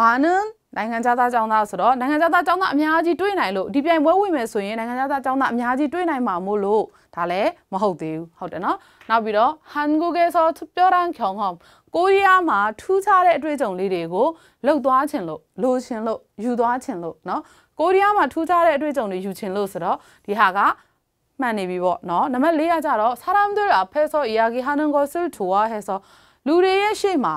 မာနန်နိုင်ငံခြားသားចောင်းသားဆိုတော့နိုင်ငံခြားသားចောင်းသားအများကြီးတွေးနိုင်လို့ဒီပြိုင်ပွဲဝင်မယ်ဆိုရင်နိုင်ငံခြားသားចောင်းသားအများကြီးတွေးနိုင်မှာမို့လို့ဒါလည်းမဟုတ်သေးဘူးဟုတ်တယ်နော်နောက်ပြီးတော့ Hangulgeso Pyeoran Gyeonghom ကိုရီးယားမှာထူးခြားတဲ့အတွေ့အကြုံလေးတွေကိုလှုပ်သွားခြင်းလို့လိုခြင်းလို့ယူသွားခြင်းလို့နော်ကိုရီးယားမှာထူးခြားတဲ့အတွေ့အကြုံတွေယူခြင်းလို့ဆိုတော့ဒီဟာကမှန်နေပြီပေါ့နော်နံပါတ်၄ကကြတော့사람들앞에서이야기하는것을좋아해서လူတွေရဲ့ရှေ့မှာ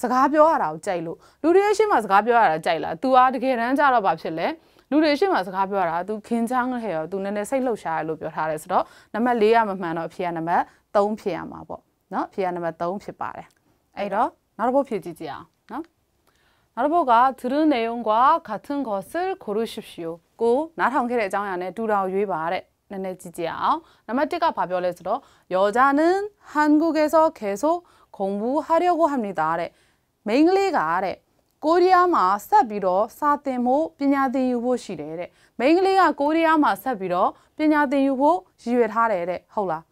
စကားပြောရတာကိုကြိုက်လို့လူတွေရှေ့မှာစကားပြောရတာကြိုက်လား तू ကတကယ်တမ်းကြတော့ဘာဖြစ်လဲလူတွေရှေ့မှာစကားပြောတာ तू ခင်ချောင်းခဲ့ရော तू နည်းနည်းစိတ်လှုပ်ရှားရလို့ပြောထားတယ်ဆိုတော့နံပါတ်၄ကမမှန်တော့အဖြေကနံပါတ်3ဖြေရမှာပေါ့နော်ဖြေကနံပါတ်3ဖြစ်ပါတယ်အဲ့တော့နောက်တစ်ပုတ်ဖြေကြည့်ကြအောင်နော်နောက်တစ်ပုတ်ကသူတို့နေုံကွာခတ်ထန်ကိုဆယ်ခိုရရှိရှိကိုနားထောင်ခဲ့တဲ့အကြောင်းအရာနဲ့တူတာကိုရွေးပါတဲ့နည်းနည်းကြည့်ကြအောင်နံပါတ်1ကဘာပြောလဲဆိုတော့ယောဂျာနန်ဟန်ဂူကေဆောခေဆိုခုံဘူးဟာရယောကိုဟမ်နီတာတဲ့မိန်းကလေးကတဲ့ကိုရီးယားမှာဆက်ပြီးတော့စာသင်ဖို့ပညာသင်ယူဖို့ရှိတယ်တဲ့မိန်းကလေးကကိုရီးယားမှာဆက်ပြီးတော့ပညာသင်ယူဖို့ရည်ရွယ်ထားတယ်တဲ့ဟုတ်လား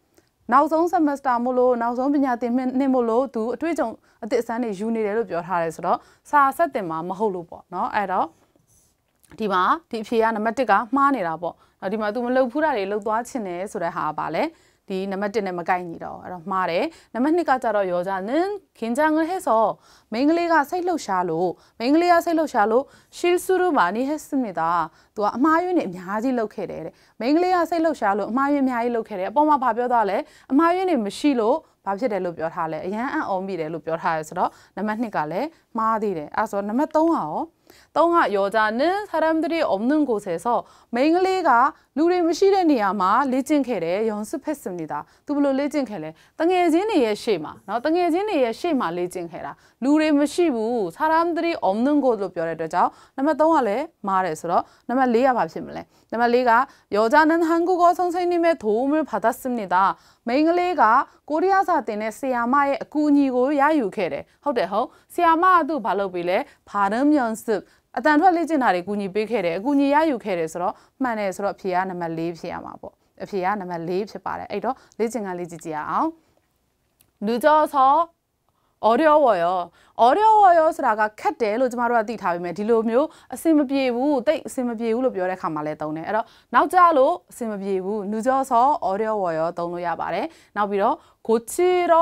နောက်ဆုံး semester မို့လို့နောက်ဆုံးပညာသင်နှစ်မို့လို့သူအတွေ့အကြုံအသစ်အစမ်းတွေယူနေတယ်လို့ပြောထားတယ်ဆိုတော့စာဆက်တင်မှာမဟုတ်လို့ပေါ့เนาะအဲ့တော့ဒီမှာဒီအဖြေကနံပါတ်1ကမှားနေတာပေါ့။ဒီမှာ तू မလုပ်ဖူးတာတွေလှုပ်သွားချင်တယ်ဆိုတဲ့ဟာပါလေ။ဒီနံပါတ်1နဲ့မကိုက်ညီတော့အဲ့တော့မှားတယ်နံပါတ်2ကကြတော့ယောဇာနင်ခင်ကြငဟဲဆောမိန်းကလေးကစိတ်လှုပ်ရှားလို့မိန်းကလေးကစိတ်လှုပ်ရှားလို့ရှီလ်ဆူရူမာနီဟက်စမီတာသူကအမှားယွင်းနေအများကြီးလုပ်ခဲ့တယ်တဲ့မိန်းကလေးကစိတ်လှုပ်ရှားလို့အမှားယွင်းအများကြီးလုပ်ခဲ့တယ်အပေါ်မှာဘာပြောသွားလဲအမှားယွင်းနေမရှိလို့ဘာဖြစ်တယ်လို့ပြောထားလဲအရန်အံ့ဩမိတယ်လို့ပြောထားရဲဆိုတော့နံပါတ်2ကလည်းမှားသေးတယ်အဲ့ဆိုနံပါတ်3ကရော 떠하 여자는 사람들이 없는 곳에서 맹리가 루림 시레니아마 리징케레 연습했습니다. 두블로 리진케레. 땅에 진이의 시마. 어, 땅에 진이의 시마 리징케라 လူတွေမရှိဘူးစာရမ်တရီ omnen go လို့ပြောတဲ့အတွက်ကြောင့်နံပါတ်3ကလည်းမားတယ်ဆိုတော့နံပါတ်4ကဘာဖြစ်မလဲနံပါတ်4ကယောက်ျားနန်ဟန်ကူကိုဆုံးဆိုင်နေမဲ့သို့မဘာသာစနစ်တာမိန်းကလေးကကိုရီးယားစာသင်တဲ့ဆီယာမရဲ့အကူအညီကိုရယူခဲ့တယ်ဟုတ်တယ်ဟုတ်ဆီယာမကသူ့ဘာလုပ်ပေးလဲဘာဒမ်မြွန်စစ်အတန်ထွက်လေ့ကျင့်တာတွေကူညီပေးခဲ့တယ်အကူအညီရယူခဲ့တယ်ဆိုတော့မှန်တယ်ဆိုတော့အဖြေကနံပါတ်4ဖြစ်ရမှာပေါ့အဖြေကနံပါတ်4ဖြစ်ပါတယ်အဲ့တော့လေ့ကျင့်ခန်းလေးကြည့်ကြရအောင်လူကြောသော어려워 요. 어려워요ဆိုတာကခက်တယ်လို့ကျမတို့ကသိထားပေမဲ့ဒီလိုမျိုးအဆင်မပြေဘူးတိတ်အဆင်မပြေဘူးလို့ပြောတဲ့ခါမှာလည်းသုံးတယ်အဲ့တော့နောက်ကြလို့အဆင်မပြေဘူး누저서어려워요သုံးလို့ရပါတယ်နောက်ပြီးတော့고치러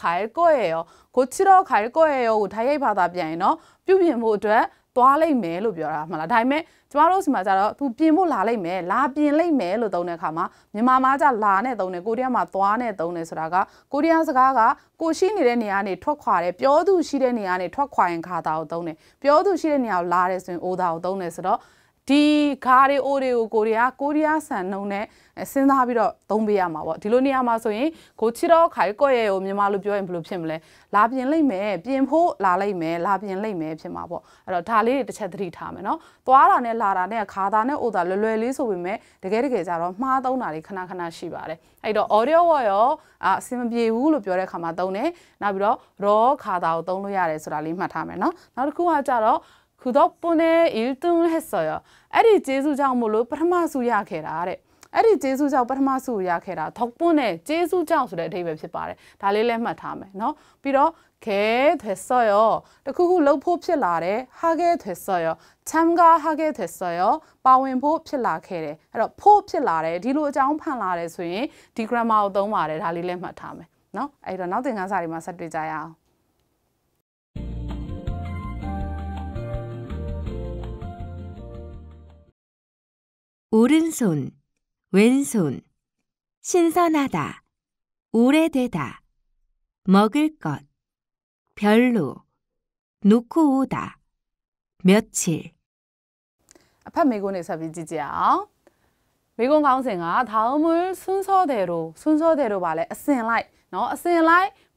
갈거예요고치러갈거예요ကိုထိုင်ရိုက်ဘာသာပြန်ရင်တော့ပြုပြင်ဖို့အတွက်သွားလိမ့်မယ်လို့ပြောတာမှလားဒါပေမဲ့ကျမတို့စီမှာကြတော့သူပြင်ဖို့လာလိမ့်မယ်လာပြင်လိမ့်မယ်လို့သုံးတဲ့အခါမှာမြန်မာမှာကြလာနဲ့သုံးတယ်ကိုရီးယားမှာသွားနဲ့သုံးတယ်ဆိုတာကကိုရီးယားစကားကကိုရှိနေတဲ့နေရာနေထွက်ခွာတယ်ပြောသူရှိတဲ့နေရာနေထွက်ခွာရင်ခါတာကိုသုံးတယ်ပြောသူရှိတဲ့နေရာကိုလာတယ်ဆိုရင်အိုတာကိုသုံးတယ်ဆိုတော့ဒီဂါတွေအိုတွေကိုကိုရီးယားကိုရီးယားဆန်နှုံနဲ့စဉ်းစားပြီးတော့သုံးပေးရမှာပေါ့ဒီလိုနေရာမှာဆိုရင်ကိုချီတော့ခိုင်ကော့ရဲကိုမြန်မာလိုပြောရင်ဘယ်လိုဖြစ်မလဲလာပြင်လိုက်မယ်ပြင်ဖို့လာလိုက်မယ်လာပြင်လိုက်မယ်ဖြစ်မှာပေါ့အဲ့တော့ဒါလေးတွေတစ်ချက်သတိထားမယ်နော်သွားတာနဲ့လာတာနဲ့ခါတာနဲ့အိုတာလွယ်လွယ်လေးဆိုပေမဲ့တကယ်တကယ်ကြတော့မှားသုံးတာတွေခဏခဏရှိပါတယ်အဲ့တော့ audio ဝရောအဆင်မပြေဘူးလို့ပြောတဲ့ခါမှာသုံးတယ်နောက်ပြီးတော့ raw ခါတာကိုသုံးလို့ရတယ်ဆိုတာလေးမှတ်ထားမယ်နော်နောက်တစ်ခုကကြတော့그덕분에1등을했어 요. 에리제수장몰로파마수약해 라. အဲ့ဒီဂျေဇုကြောင့်ပထမဆုရခဲ့တာထောက်ပွန်းနဲ့ဂျေဇုကြောင့်ဆိုတဲ့အဓိပ္ပာယ်ဖြစ်ပါတယ်ဒါလေးလည်းမှတ်ထားမယ်เนาะပြီးတော့ခဲသွဲဆော့ရောတခုခုလှုပ်ဖို့ဖြစ်လာတယ်ဟာခဲသွဲဆော့ရောချမ်ကာဟာခဲသွဲဆော့ရောပါဝင်ဖို့ဖြစ်လာခဲ့တယ်အဲ့တော့ဖို့ဖြစ်လာတယ်ဒီလိုအကြောင်းဖန်လာတယ်ဆိုရင်ဒီ grammar ကိုသုံးပါတယ်ဒါလေးလည်းမှတ်ထားမယ်เนาะအဲ့တော့နောက်သင်ခန်းစာတွေမှာဆက်တွေ့ကြရအောင် 오른손, 왼손, 신선하다, 오래되다, 먹을 것, 별로, 놓고 오다, 며칠. 판매건에서比较 매건 강생아 다음을 순서대로 순서대로 말해. 先来,然后先来 မှန်ကန်စွာစီထားတာ나ယောရတာဆိုတာစီထားတာကိုပြောတာအဲ့တော့순서대로맞게나열한것을고르십시오ဆိုတာကဟိုအစင်လိုက်မှန်ကန်စွာစီထားတာကိုရွေးပါဆိုတော့ခါနာသာရာလေးချောင်းကိုကျမတို့ကမှန်အောင်စီပေးရင်ရတယ်เนาะကြည့်ကြည့်အောင်저는오른손으로글씨를썼습니다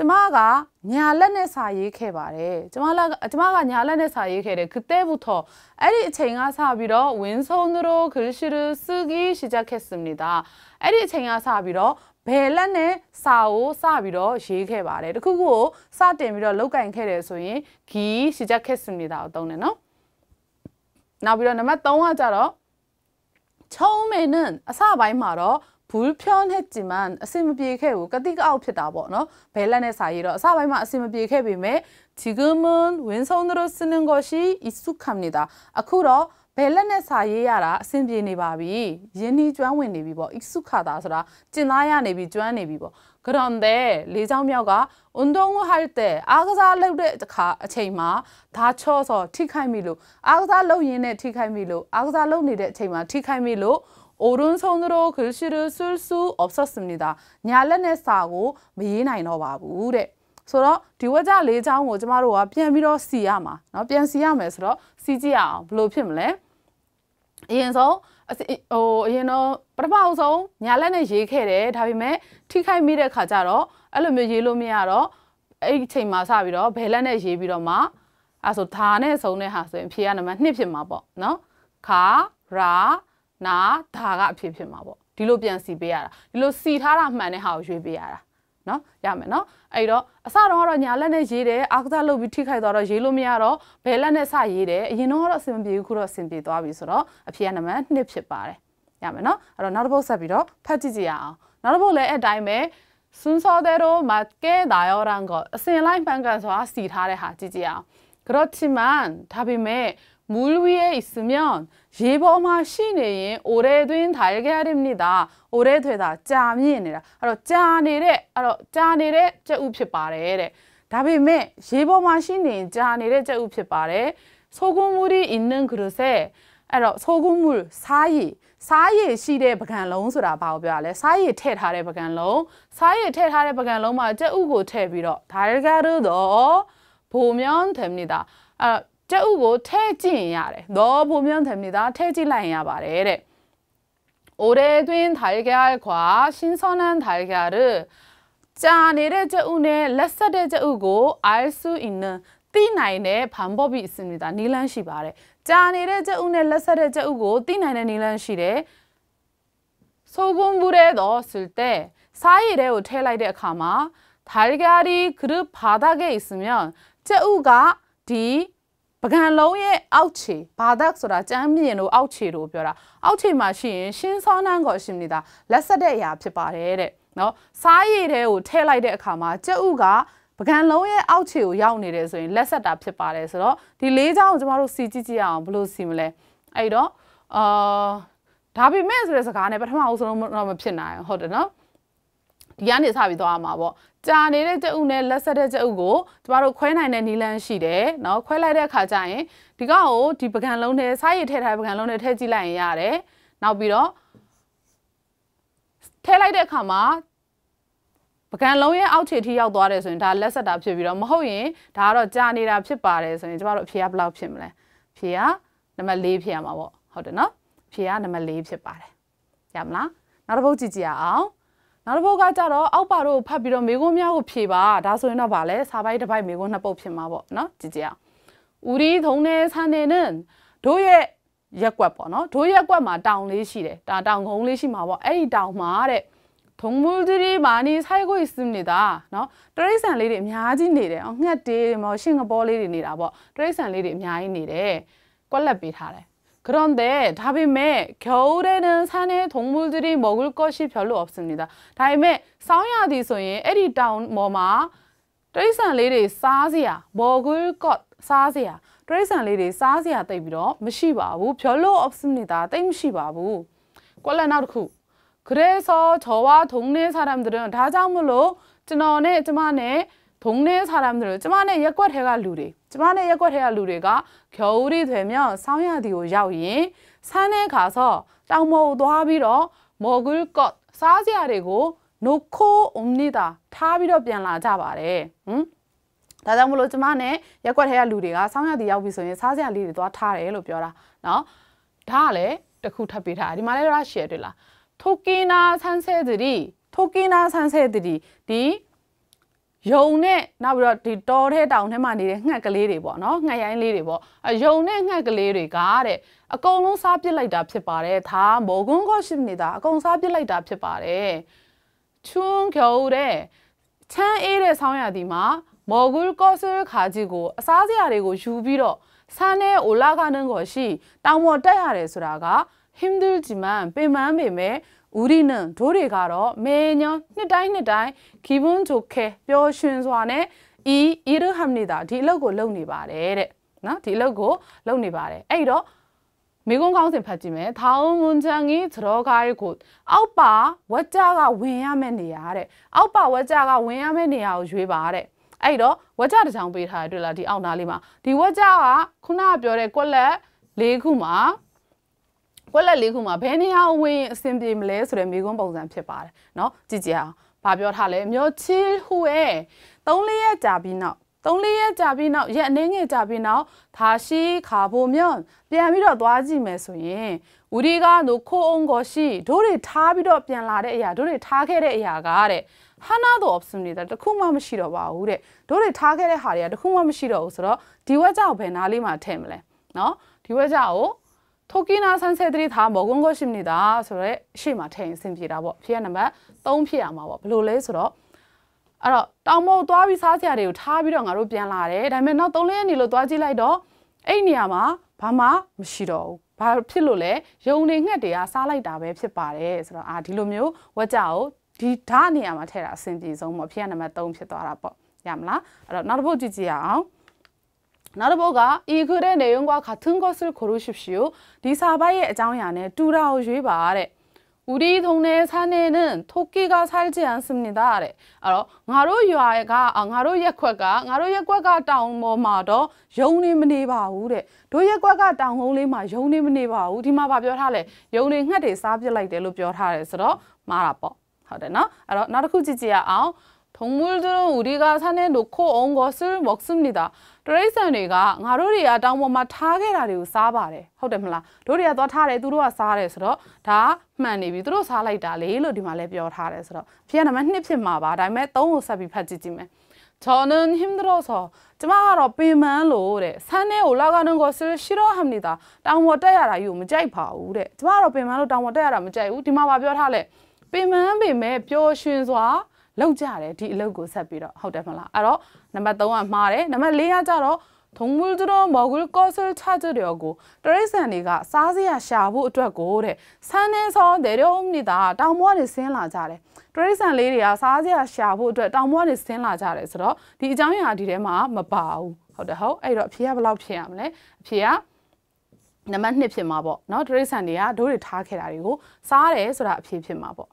ကျမကညာလက်နဲ့စာရေးခဲ့ပါတယ်ကျမလကကျမကညာလက်နဲ့စာရေးခဲ့တယ်그때부터အဲ့ဒီအချိန်ကစပြီးတော့ဝင်းဆုံးတို့ခရစ်ရှိရစကီရှိကြခဲ့စမ니다အဲ့ဒီအချိန်ကစပြီးတော့ဘယ်လက်နဲ့စာကိုစပြီးတော့ရေးခဲ့ပါတယ်တခုခုကိုစတင်ပြီးတော့လောက်ကင်ခဲ့တယ်ဆိုရင်ဂီရှိကြခဲ့စမ니다ကိုသုံးတယ်နော်နောက်ပြီးတော့နံပါတ်3ကကြတော့ချုံးမင်းအစပိုင်းမှာတော့불편했지만အဆင်မပြေခဲ့ဘူးကတိကအောက်ဖြစ်တာပေါ့နော်ဘဲလက်နဲ့စာရေးတော့အစပိုင်းမှာအဆင်မပြေခဲ့ပေမဲ့지금은왼손으로쓰는것이익숙합니다အခုတော့ဘယ်လက်နဲ့စာရေးရတာအဆင်ပြေနေပါပြီယင်းဒီကျွမ်းဝင်နေပြီပေါ့익숙하다ဆိုတာကျင်သားရနေပြီကျွမ်းနေပြီပေါ့그런데လေးချောင်းမြောက်က운동을할때အားကစားလုပ်တဲ့အခါအချိန်မှာဒါချော့ဆိုထိခိုက်မိလို့အားကစားလုပ်ရင်းနဲ့ထိခိုက်မိလို့အားကစားလုပ်နေတဲ့အချိန်မှာထိခိုက်မိလို့오른손으로글씨를쓸수없었습니 다. 냐르네싸고미나이넣어봐 부. ဆိုတော့ဒီဝက်ကြလေးချောင်းကိုကျမတို့ကပြန်ပြီးတော့စီရမှာเนาะပြန်စီရမယ်ဆိုတော့စီကြည့်ရအောင်ဘယ်လိုဖြစ်မလဲအရင်ဆုံးဟိုအရင်တော့ပထမဆုံးညာလက်နဲ့ရေးခဲ့တယ်ဒါပေမဲ့ထိခိုက်မိတဲ့ခါကျတော့အဲ့လိုမျိုးရေးလို့မရတော့အဲ့ဒီအချိန်မှာစပြီးတော့ဘယ်လက်နဲ့ရေးပြီးတော့မှအဲ့ဆိုဓာနဲ့ဆုံးတဲ့ဟာဆိုရင်ဖြေရနံပါတ်1ဖြစ်မှာပေါ့เนาะခါရာနာဒါကအဖြစ်ဖြစ်မှာပေါ့ဒီလိုပြန်စီပေးရတာဒီလိုစီထားတာမှန်တဲ့ဟာကိုရွေးပေးရတာနော်ရမယ်နော်အဲ့တော့အစတော့ကတော့ညာလက်နဲ့ရေးတယ်အာကစားလုပ်ပြီးထိခိုက်သွားတော့ရေးလို့မရတော့ဘယ်လက်နဲ့စရေးတယ်အရင်တော့ကတော့အဆင်မပြေဘူးခုတော့အဆင်ပြေသွားပြီဆိုတော့အဖြေကနံပါတ်1ဖြစ်ပါတယ်ရမယ်နော်အဲ့တော့နောက်တစ်ပုတ်ဆက်ပြီးတော့ဖတ်ကြည့်ကြရအောင်နောက်တစ်ပုတ်လည်းအဲ့တိုင်းပဲစွန်းစောတဲ့တော့မကဲတာရောရန်ကအစင်လိုက်ပန်ကန်စွာစီထားတဲ့ဟာကြည့်ကြရအောင်그렇지만답임에물위에있으면집어마시네인오래된달걀입니 다. 오래되다짜미니 라. 알어짜니래알어짜니래짜우피빠래 래. 다음에집어마시네짜니래짜우피빠 래. 소금물이있는그릇에알어소금물사이사이에시대박간롱수라바오벼 래. 사이에태타래박간 롱. 사이에태타래박간롱마짜우고태비로달걀을넣어보면됩니 다. 아ကျအုပ်ကိုထည့်ကြည့်ရင်ရတယ 오래된 달걀과 신선한 달걀을 짜내래 저운의 렛사레 저우고 알 수 있는 띠나인의 방법이 있습니다. 닐란시 말해. 짜내래 저운의 렛사레 저우고 띠나인의 닐란시래. 소금물에 넣었을 때 사이레 우텔라이레 카마 달걀이 그릇 바닥에 있으면 저우가 디ပကံလုံးရဲ့အောက်ခြေဘာသာဆိုတာကျမ်းမြင့်လို့အောက်ခြေလို့ပြောတာအောက်ခြေမှာရှိရင်ရှင်းစောနန်းကိုအရှင်မိတာလက်ဆက်တဲ့အရာဖြစ်ပါတယ်တဲ့နော်စားရည်တွေကိုထည့်လိုက်တဲ့အခါမှာကြက်ဥကပကံလုံးရဲ့အောက်ခြေကိုရောက်နေတယ်ဆိုရင်လက်ဆက်တာဖြစ်ပါတယ်ဆိုတော့ဒီလေးချောင်းကိုကျမတို့စီကြည့်ကြည့်အောင်ဘယ်လိုစီမလဲအဲ့တော့အာဒါပေမဲ့ဆိုတဲ့စကားနဲ့ပထမအဆုံးတော့မဖြစ်နိုင်ဟုတ်တယ်နော်ဒီကနေစပြီးသွားမှာပေါ့ကြာနေတဲ့ကြုပ်နဲ့လက်ဆက်တဲ့ကြုပ်ကိုကျမတို့ခွဲနိုင်တဲ့နီလန်းရှိတယ်เนาะခွဲလိုက်တဲ့အခါကျရင်ဒီကောင်ကိုဒီပကံလုံးနဲ့စားရည်ထည့်ထားပကံလုံးနဲ့ထည့်ကြည့်လိုက်ရင်ရတယ်နောက်ပြီးတော့ထည့်လိုက်တဲ့အခါမှာပကံလုံးရဲ့အောက်ခြေထိရောက်သွားတယ်ဆိုရင်ဒါလက်ဆက်တာဖြစ်ပြီးတော့မဟုတ်ရင်ဒါကတော့ကြာနေတာဖြစ်ပါတယ်ဆိုရင်ကျမတို့အဖြေကဘယ်လောက်ဖြစ်မလဲဖြေကနံပါတ်၄ဖြစ်ရမှာပေါ့ဟုတ်တယ်နော်ဖြေကနံပါတ်၄ဖြစ်ပါတယ်ရမလားနောက်တစ်ပုတ်ကြည့်ကြအောင်နောက်တစ်ပုဒ်ကကြတော့အောက်ပါတို့ဖတ်ပြီးတော့မိကုံးများကိုဖြေပါဒါဆိုရင်တော့ဗာလဲစာပိုက်တစ်ပိုက်မိကုံးနှစ်ပုဒ်ဖြစ်မှာပေါ့နော်ကြည်ကြအောင်우리동네사내는တို့ရဲ့ရက်ကွက်ပေါ့နော်တို့ရက်ကွက်မှာတောင်လေးရှိတယ်ဒါတောင်ကုန်းလေးရှိမှာပေါ့အဲ့ဒီတောင်မှာတဲ့동물들이많이살고있습니다เนาะတရိษံလေးတွေအများကြီးနေတယ်အငှက်တွေမော်ရှင်ကပေါ်လေးတွေနေတာပေါ့တရိษံလေးတွေအများကြီးနေတယ်ကွက်လက်ပေးထားတယ် 그런데 다빔메 겨울에는 산에 동물들이 먹을 것이 별로 없습니다. 다음에 사야디소에 에리다운 뭐마 트레이산 레리 사지야 먹을 것 사지야 트레이산 레리 사지야 때비로 무시바부 별로 없습니다. 땡시바부 꼴라나르쿠 그래서 저와 동네 사람들은 다작물로 쯔너네 쯔마네 ဘုံနေစားရမ်းတယ်လို့ကျမနဲ့ရက်ွက်ထဲကလူတွေကျမနဲ့ရက်ွက်ထဲကလူတွေကကျော်ဦးတွေထွေမြောက်ဆောင်းရသည်ကိုရောက်ရင်ဆန်းတဲ့အခါဆိုတောင်မော်သွားပြီးတော့မော်ဂူကော့စားစရာတွေကိုနိုခိုအုံနေတာထားပြီးတော့ပြန်လာကြပါတယ်ဟမ်ဒါကြောင့်မလို့ကျမနဲ့ရက်ွက်ထဲကလူတွေကဆောင်းရသည်ရောက်ပြီဆိုရင်စားစရာလေးတွေသွားထားတယ်လို့ပြောတာเนาะဒါကလည်းတခုထပ်ပေးထားဒီမှာလည်းရရှယ်တွေ့လားထိုကီနာဆန်းဆဲတရီထိုကီနာဆန်းဆဲတရီဒီယုံနဲ့နောက်ပြီးတော့ဒီတောထဲတောင်ထဲမှာနေတဲ့ငှက်ကလေးတွေပေါ့နော်ငှက်ရိုင်းလေးတွေပေါ့အယုံနဲ့ငှက်ကလေးတွေကတဲ့အကုန်လုံးစားပစ်လိုက်တာဖြစ်ပါတယ်ဒါမိုကွန်းကောရှိနေတာအကုန်စားပစ်လိုက်တာဖြစ်ပါတယ်ချွန်းကျော်တဲ့ချမ်းအေးတဲ့ဆောင်းရာသီမှာမော်ဂူကောဆူခါကြီးကိုအစားစရာတွေကိုယူပြီးတော့ဆန်းတဲ့အိုလာကနန်းကိုရှိတောင်ပေါ်တက်ရတယ်ဆိုတာကဟင်ဒူဂျီမန်ပင်မန်းပေမဲ့ဥရိနံဒိုးတွေကတော့မေညောနှစ်တိုင်းနှစ်တိုင်းခီဘွန်းဂျိုခဲပျော်ရွှင်စွာနဲ့ဤဤရဟမ်နေတာဒီအလုပ်ကိုလုပ်နေပါတယ်တဲ့နော်ဒီအလုပ်ကိုလုပ်နေပါတယ်အဲ့တော့မိကုန်းကောင်းစင်ဖတ်ကြည့်မယ်။ထောင်းမွန်ချန်ကြီးသရောကားရဲ့ကိုအောက်ပါဝက်ကြကဝင်ရမယ့်နေရာတဲ့။အောက်ပါဝက်ကြကဝင်ရမယ့်နေရာကိုရွေးပါတဲ့။အဲ့တော့ဝက်ကြတစ်ချောင်းပေးထားရတွေ့လားဒီအောက်နားလေးမှာဒီဝက်ကြကခုနကပြောတဲ့ကွက်လက်၄ခုမှာဝက်လက်လေးခုမှာဘယ်နေရာဝင်အဆင်ပြေမလဲဆိုတဲ့မေးခွန်းပုံစံဖြစ်ပါတယ်เนาะကြည့်ကြအောင်ဘာပြောထားလဲမျောချီဟူအဲ3လေးရက်ကြာပြီးနောက်3လေးရက်ကြာပြီးနောက်ရက်အနည်းငယ်ကြာပြီးနောက်ဒါရှိခါဖို့မြွန်ပြန်ပြီးတော့သွားကြည့်မယ်ဆိုရင်ဝီဒီကတော့ခိုးအောင်ကိုရှိဒိုးတွေထားပြီးတော့ပြန်လာတဲ့အရာဒိုးတွေထားခဲ့တဲ့အရာကတဲ့ဟာနာတော့ option တွေတခုမှမရှိတော့ပါဘူးတဲ့ဒိုးတွေထားခဲ့တဲ့ဟာတွေကတခုမှမရှိတော့ဘူးဆိုတော့ဒီဝက်ကြောက်ဘယ်နားလေးမှာထည့်မလဲเนาะဒီဝက်ကြောက်ကို토끼나산새들이다먹은것입니 다. 소래시마태인생기라뭐피해넘버똥피해뭐블루레소로အဲ့တော့တောင်မို့သွားပြီးစားစရာတွေကိုထားပြီးတော့ငါတို့ပြန်လာတယ်ဒါပေမဲ့နောက်3-4ရက်နေလို့သွားကြည့်လိုက်တော့အဲ့နေရာမှာဘာမှမရှိတော့ဘူးဘာဖြစ်လို့လဲယုံနေငှက်တွေကစားလိုက်တာပဲဖြစ်ပါတယ်ဆိုတော့အာဒီလိုမျိုးဝက်ကြောက်ဒီဓာနေရာမှာထည့်တာအဆင်ပြေဆုံးပေါ့ဖြစ်ရနံပါတ်3ဖြစ်သွားတာပေါ့ရမလားအဲ့တော့နောက်တစ်ပုတ်ကြည့်ကြည့်အောင်나르보가이글의내용과같은것을고르십시 오. 리사바의애장야네뚜라오쥐바아 래. 우리동네산에는토끼가살지않습니 다. 아 래. 알 어. 나로유아가아나로예과가나로예과가다운뭐마도용이မနေ바우 래. 도예과가다운홀리마용이မနေ바 우. 디마바ပြောထားလဲ.용이ငှက်တွေစားပစ်လိုက်တယ်လို့ပြောထားတယ်ဆိုတော့မှားတာပေါ့ဟုတ်တယ်เนาะအဲ့တော့နောက်တစ်ခုကြည့်ကြရအောင်동물들은우리가산에놓고온것을먹습니 다. တရိတ်ဆန်တွေကငါတို့တွေကတောင်ပေါ်မှာထားခဲ့တာတွေကိုစားပါတယ်ဟုတ်တယ်မလားတို့တွေကသွားထားတယ်သူတို့ကစားတယ်ဆိုတော့ဒါမှန်နေပြီသူတို့စားလိုက်တာလေလို့ဒီမှာလည်းပြောထားတယ်ဆိုတော့ဖေကနံပါတ်1ဖြစ်မှာပါဒါပေမဲ့3ကိုဆက်ပြီးဖတ်ကြည့်ကြည့်မယ်저는힘들어서ကျမကတော့ပင်ပန်းလို့တဲ့ဆန်းထဲကိုလာကတော့ကိုဆရရှိတော့ဟမ်နေတာတောင်ပေါ်တက်ရတာယူမကြိုက်ပါဘူးတဲ့ကျမကတော့ပင်ပန်းလို့တောင်ပေါ်တက်ရတာမကြိုက်ဘူးဒီမှာပါပြောထားလဲပင်ပန်းပင်မဲ့ပျော်ရွှင်စွာလောက်ကြတယ်ဒီအလုပ်ကိုဆက်ပြီးတော့ဟုတ်တယ်မလားအဲ့တော့နံပါတ်3ကမှားတယ်နံပါတ်4ကကြတော့동물들은먹을것을찾으려고တရိษံတွေကစားစရာရှာဖို့အတွက်ကိုတဲ့ဆန်းနေဆုံးဒေရုံးနေတာတောင်မွားတွေဆင်းလာကြတယ်တရိษံလေးတွေကစားစရာရှာဖို့အတွက်တောင်မွားတွေဆင်းလာကြတယ်ဆိုတော့ဒီအကြောင်းအရာဒီထဲမှာမပါဘူးဟုတ်တယ်ဟုတ်အဲ့တော့အဖြေကဘယ်လောက်ဖြစ်ရမလဲအဖြေကနံပါတ်1ဖြစ်မှာပေါ့เนาะတရိษံတွေကဒိုးတွေထားခဲ့တာတွေကိုစားတယ်ဆိုတာအဖြေဖြစ်မှာပေါ့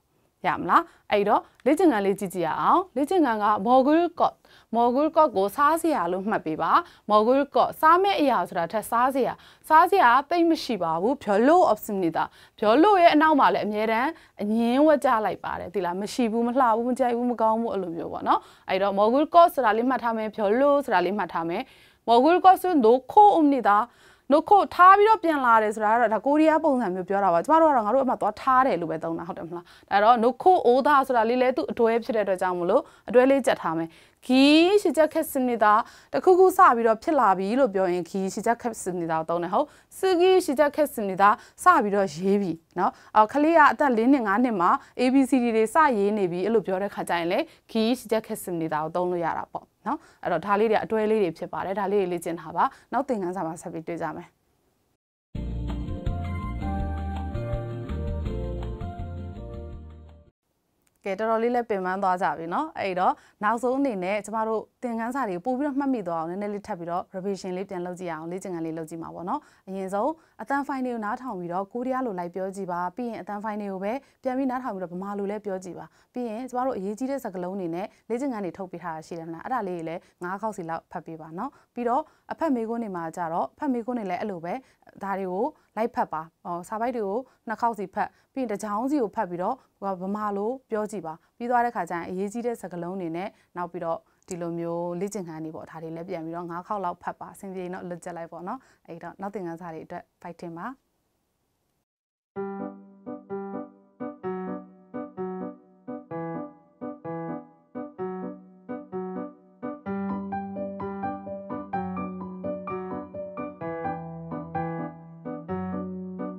ရမလားအဲ့တော့လေ့ကျင့်ခန်းလေးကြည့်ကြည့်ရအောင်လေ့ကျင့်ခန်းက Mogul Code Mogul Code ကိုစားစရာလို့မှတ်ပေးပါ Mogul Code စားမယ့်အရာဆိုတာထက်စားစရာစားစရာတိတ်မရှိပါဘူး Biolo Opsimnita Biolo ရဲ့အနောက်မှာလည်းအမြဲတမ်းအငင်းဝက်ကြလိုက်ပါတယ်ဒီလားမရှိဘူးမလှဘူးမကြိုက်ဘူးမကောင်းဘူးအဲ့လိုမျိုးပေါ့နော်အဲ့တော့ Mogul Code ဆိုတာလေးမှတ်ထားမယ် Biolo ဆိုတာလေးမှတ်ထားမယ် Mogul Code ဆို노코옵니다နှုတ်ခုတ်ထားပြီးတော့ပြန်လာတယ်ဆိုတာကတော့ဒါကိုရီးယားပုံစံမျိုးပြောတာပါကျမတို့ကတော့ငါတို့အမှသွားထားတယ်လို့ပဲသုံးတာဟုတ်တယ်မလားဒါတော့နှုတ်ခုတ်အိုးသားဆိုတာလေးလဲသူ့အတွဲဖြစ်တဲ့အတွက်ကြောင့်မလို့အတွဲလေးကြက်ထားမယ်ခီးရှိချက်ခက်စနစ်တာတခုခုစပြီးတော့ဖြစ်လာပြီလို့ပြောရင်ခီးရှိချက်ခက်စနစ်တာကိုသုံးတယ်ဟုတ်စကီးရှိချက်ခက်စနစ်တာစပြီးတော့ရေးပြီနော်အော်ကလေးကအသက်၄နှစ်၅နှစ်မှာ ABCD တွေစရေးနေပြီအဲ့လိုပြောတဲ့ခါကျရင်လေခီးရှိချက်ခက်စနစ်တာကိုသုံးလို့ရတာပေါ့နော်အဲ့တော့ဒါလေးတွေအတွဲလေးတွေဖြစ်ပါတယ်ဒါလေးတွေလေ့ကျင့်တာပါနောက်သင်ခန်းစာမှာဆက်ပြီးတွေ့ကြမယ်ကဲတော်တော်လေးလည်းပင်ပန်းသွားကြပြီเนาะအဲ့တော့နောက်ဆုံးအနေနဲ့ကျမတို့သင်ခန်းစာတွေပို့ပြီးတော့မှတ်မိသွားအောင်နည်းနည်းလေးထပ်ပြီးတော့ revision လေးပြန်လုပ်ကြည့်အောင်လေ့ကျင့်ခန်းလေးလုပ်ကြည့်မှာပေါ့เนาะအရင်ဆုံးအတန်ဖိုင်တွေကိုနားထောင်ပြီးတော့ကိုရီးယားလိုလိုက်ပြောကြည့်ပါပြီးရင်အတန်ဖိုင်တွေကိုပဲပြန်ပြီးနားထောင်ပြီးတော့ဗမာလိုလည်းပြောကြည့်ပါပြီးရင်ကျမတို့အရေးကြီးတဲ့စကားလုံးတွေနဲ့လေ့ကျင့်ခန်းတွေထုတ်ပေးထားတာရှိတယ်မလားအဲ့ဒါလေးတွေလည်း၅ခေါက်စီလောက်ဖတ်ပေးပါเนาะပြီးတော့အဖက်မေးခွန်းတွေမှာကြတော့ဖက်မေးခွန်းတွေလည်းအဲ့လိုပဲဒါတွေကိုလိုက်ဖက်ပါဟောစာပိုက်တွေကိုနှစ်ခေါက်စီဖက်ပြီးရင်တစ်ချောင်းစီကိုဖက်ပြီးတော့ဗမာလိုပြောကြည့်ပါပြီးသွားတဲ့ခါကျရင်အရေးကြီးတဲ့စကားလုံးတွေနဲ့နောက်ပြီးတော့ဒီလိုမျိုးလေ့ကျင့်ခန်းတွေပေါ့ဒါတွေလည်းပြန်ပြီးတော့၅ခေါက်လောက်ဖတ်ပါအဆင်ပြေတော့လွတ်ကျက်လိုက်ပေါ့နော်အဲ့တော့နောက်သင်ခန်းစာတွေအတွက် fighting ပါ